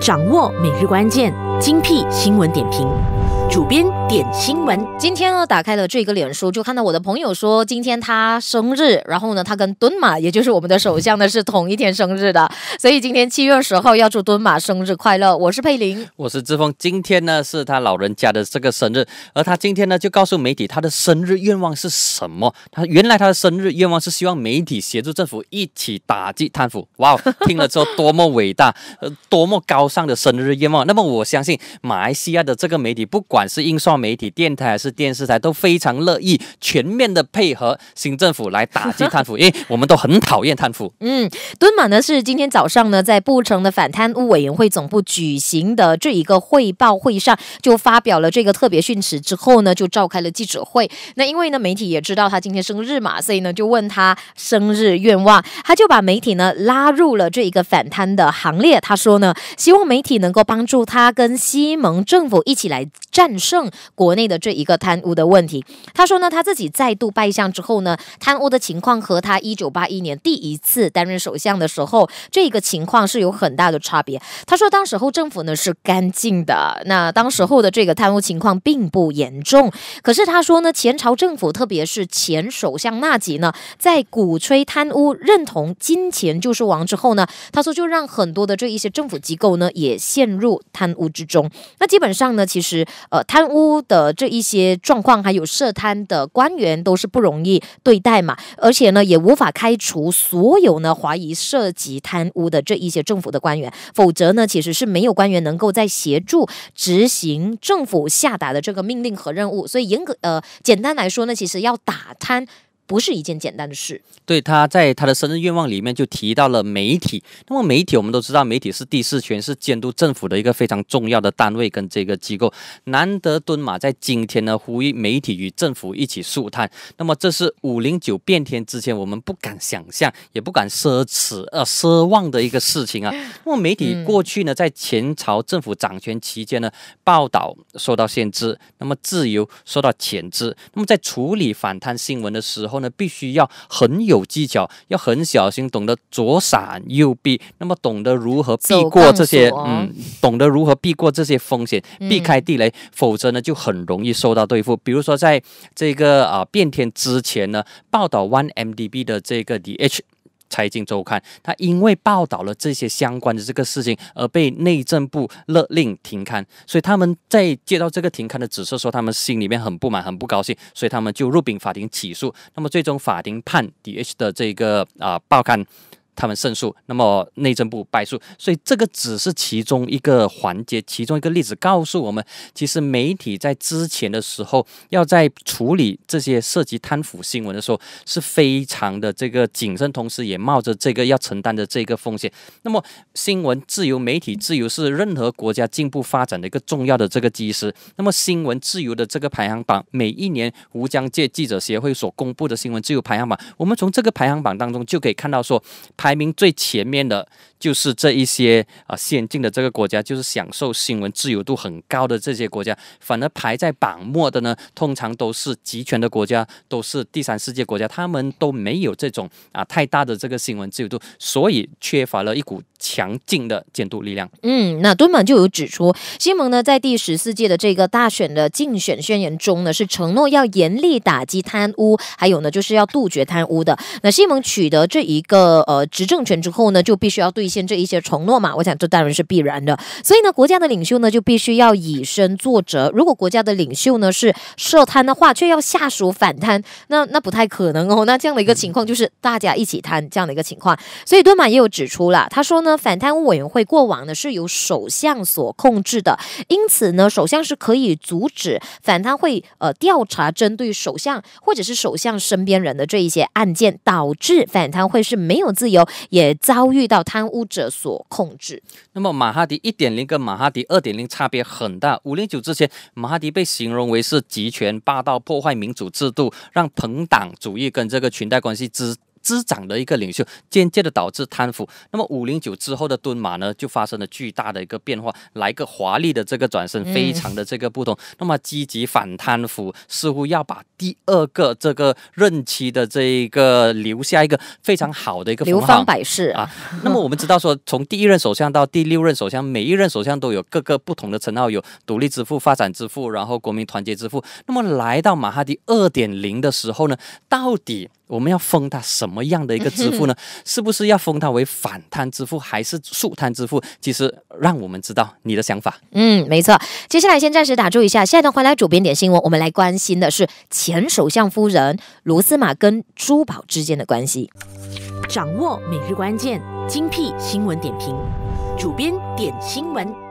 掌握每日关键，精辟新闻点评。主编点新闻，今天呢，打开了这个脸书，就看到我的朋友说，今天他生日，然后呢，他跟敦马，也就是我们的首相呢，是同一天生日的，所以今天七月十号要祝敦马生日快乐。我是佩林，我是志峰。今天呢，是他老人家的这个生日，而他今天呢，就告诉媒体他的生日愿望是什么？他原来他的生日愿望是希望媒体协助政府一起打击贪腐。哇哦，听了之后多么伟大，呃，多么高尚的生日愿望。那么我相信马来西亚的这个媒体不管。不管是印刷媒体、电台还是电视台，都非常乐意全面的配合新政府来打击贪腐，因为 我们都很讨厌贪腐。嗯，敦马呢是今天早上呢在布城的反贪污委员会总部举行的这一个汇报会上，就发表了这个特别训词之后呢，就召开了记者会。那因为呢媒体也知道他今天生日嘛，所以呢就问他生日愿望，他就把媒体呢拉入了这一个反贪的行列。他说呢，希望媒体能够帮助他跟西蒙政府一起来战。战胜国内的这一个贪污的问题，他说呢，他自己再度拜相之后呢，贪污的情况和他一九八一年第一次担任首相的时候，这个情况是有很大的差别。他说，当时候政府呢是干净的，那当时候的这个贪污情况并不严重。可是他说呢，前朝政府，特别是前首相纳吉呢，在鼓吹贪污、认同金钱就是王之后呢，他说就让很多的这一些政府机构呢也陷入贪污之中。那基本上呢，其实呃。贪污的这一些状况，还有涉贪的官员都是不容易对待嘛，而且呢，也无法开除所有呢怀疑涉及贪污的这一些政府的官员，否则呢，其实是没有官员能够在协助执行政府下达的这个命令和任务。所以，严格呃，简单来说呢，其实要打贪。不是一件简单的事。对，他在他的生日愿望里面就提到了媒体。那么媒体，我们都知道，媒体是第四权，是监督政府的一个非常重要的单位跟这个机构。难得敦马在今天呢呼吁媒体与政府一起肃贪。那么这是五零九变天之前我们不敢想象、也不敢奢侈呃奢望的一个事情啊。那么媒体过去呢，在前朝政府掌权期间呢，报道受到限制，那么自由受到潜制。那么在处理反贪新闻的时候，那必须要很有技巧，要很小心，懂得左闪右避，那么懂得如何避过这些，嗯，懂得如何避过这些风险，避开地雷，否则呢就很容易受到对付。比如说，在这个啊变天之前呢，报道 OneMDB 的这个 DH。财经周刊，他因为报道了这些相关的这个事情而被内政部勒令停刊，所以他们在接到这个停刊的指示，说他们心里面很不满、很不高兴，所以他们就入禀法庭起诉。那么最终法庭判 DH 的这个啊报刊。他们胜诉，那么内政部败诉，所以这个只是其中一个环节，其中一个例子告诉我们，其实媒体在之前的时候，要在处理这些涉及贪腐新闻的时候，是非常的这个谨慎，同时也冒着这个要承担的这个风险。那么，新闻自由、媒体自由是任何国家进步发展的一个重要的这个基石。那么，新闻自由的这个排行榜，每一年吴江界记者协会所公布的新闻自由排行榜，我们从这个排行榜当中就可以看到说。排名最前面的，就是这一些啊先进的这个国家，就是享受新闻自由度很高的这些国家。反而排在榜末的呢，通常都是集权的国家，都是第三世界国家，他们都没有这种啊太大的这个新闻自由度，所以缺乏了一股。强劲的监督力量。嗯，那敦马就有指出，西蒙呢在第十四届的这个大选的竞选宣言中呢，是承诺要严厉打击贪污，还有呢就是要杜绝贪污的。那西蒙取得这一个呃执政权之后呢，就必须要兑现这一些承诺嘛。我想这当然是必然的。所以呢，国家的领袖呢就必须要以身作则。如果国家的领袖呢是涉贪的话，却要下属反贪，那那不太可能哦。那这样的一个情况就是大家一起贪这样的一个情况。所以敦马也有指出了，他说呢。那反贪污委员会过往呢是由首相所控制的，因此呢，首相是可以阻止反贪会呃调查针对首相或者是首相身边人的这一些案件，导致反贪会是没有自由，也遭遇到贪污者所控制。那么马哈迪一点零跟马哈迪二点零差别很大。五零九之前，马哈迪被形容为是集权、霸道、破坏民主制度，让朋党主义跟这个裙带关系之滋长的一个领袖，间接的导致贪腐。那么五零九之后的敦马呢，就发生了巨大的一个变化，来个华丽的这个转身，非常的这个不同。那么积极反贪腐，似乎要把第二个这个任期的这一个留下一个非常好的一个流芳百世啊。那么我们知道说，从第一任首相到第六任首相，每一任首相都有各个不同的称号，有独立之父、发展之父，然后国民团结之父。那么来到马哈迪二点零的时候呢，到底？我们要封他什么样的一个支付呢？是不是要封他为反贪之父，还是肃贪之父？其实让我们知道你的想法。嗯，没错。接下来先暂时打住一下，下一段回来，主编点新闻，我们来关心的是前首相夫人卢斯玛跟珠宝之间的关系。掌握每日关键，精辟新闻点评，主编点新闻。